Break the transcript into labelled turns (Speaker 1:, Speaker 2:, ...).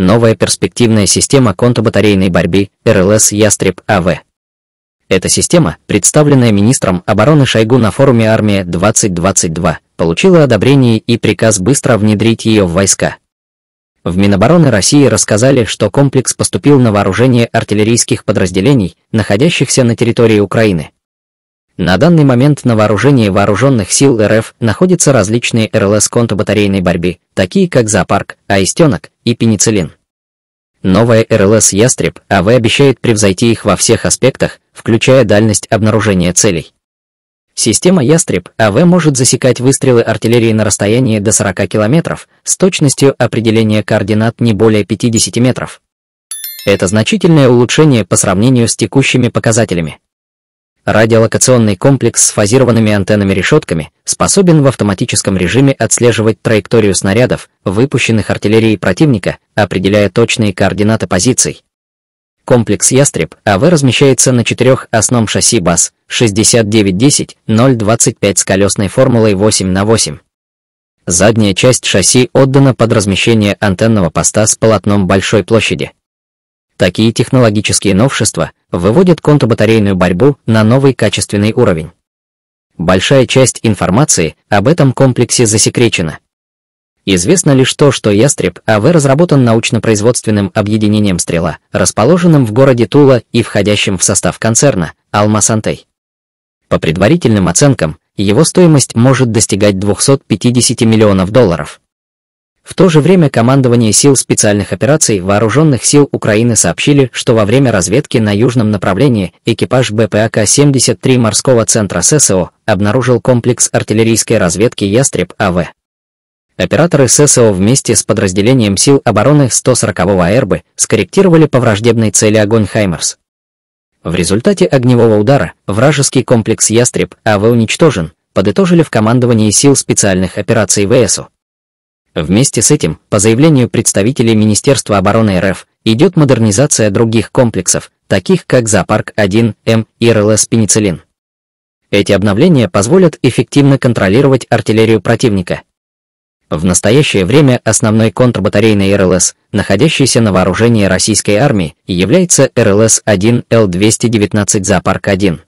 Speaker 1: Новая перспективная система контрбатарейной борьбы РЛС «Ястреб АВ». Эта система, представленная министром обороны Шойгу на форуме «Армия-2022», получила одобрение и приказ быстро внедрить ее в войска. В Минобороны России рассказали, что комплекс поступил на вооружение артиллерийских подразделений, находящихся на территории Украины. На данный момент на вооружении вооруженных сил РФ находятся различные РЛС контрбатарейной борьбы, такие как зоопарк, аистенок и пенициллин. Новая РЛС «Ястреб» АВ обещает превзойти их во всех аспектах, включая дальность обнаружения целей. Система «Ястреб» АВ может засекать выстрелы артиллерии на расстоянии до 40 км с точностью определения координат не более 50 метров. Это значительное улучшение по сравнению с текущими показателями. Радиолокационный комплекс с фазированными антеннами-решетками способен в автоматическом режиме отслеживать траекторию снарядов, выпущенных артиллерией противника, определяя точные координаты позиций. Комплекс «Ястреб» АВ размещается на четырех основном шасси БАЗ 6910-025 с колесной формулой 8 на 8. Задняя часть шасси отдана под размещение антенного поста с полотном большой площади. Такие технологические новшества выводит контрбатарейную борьбу на новый качественный уровень. Большая часть информации об этом комплексе засекречена. Известно лишь то, что Ястреб АВ разработан научно-производственным объединением «Стрела», расположенным в городе Тула и входящим в состав концерна «Алмасантей». По предварительным оценкам, его стоимость может достигать 250 миллионов долларов. В то же время командование сил специальных операций вооруженных сил Украины сообщили, что во время разведки на южном направлении экипаж БПАК-73 морского центра ССО обнаружил комплекс артиллерийской разведки «Ястреб АВ». Операторы ССО вместе с подразделением сил обороны 140-го АРБы скорректировали по враждебной цели огонь «Хаймерс». В результате огневого удара вражеский комплекс «Ястреб АВ» уничтожен, подытожили в командовании сил специальных операций ВСУ. Вместе с этим, по заявлению представителей Министерства обороны РФ, идет модернизация других комплексов, таких как «Зоопарк-1», «М» и РЛС «Пенициллин». Эти обновления позволят эффективно контролировать артиллерию противника. В настоящее время основной контрбатарейный РЛС, находящийся на вооружении российской армии, является РЛС-1Л219 «Зоопарк-1».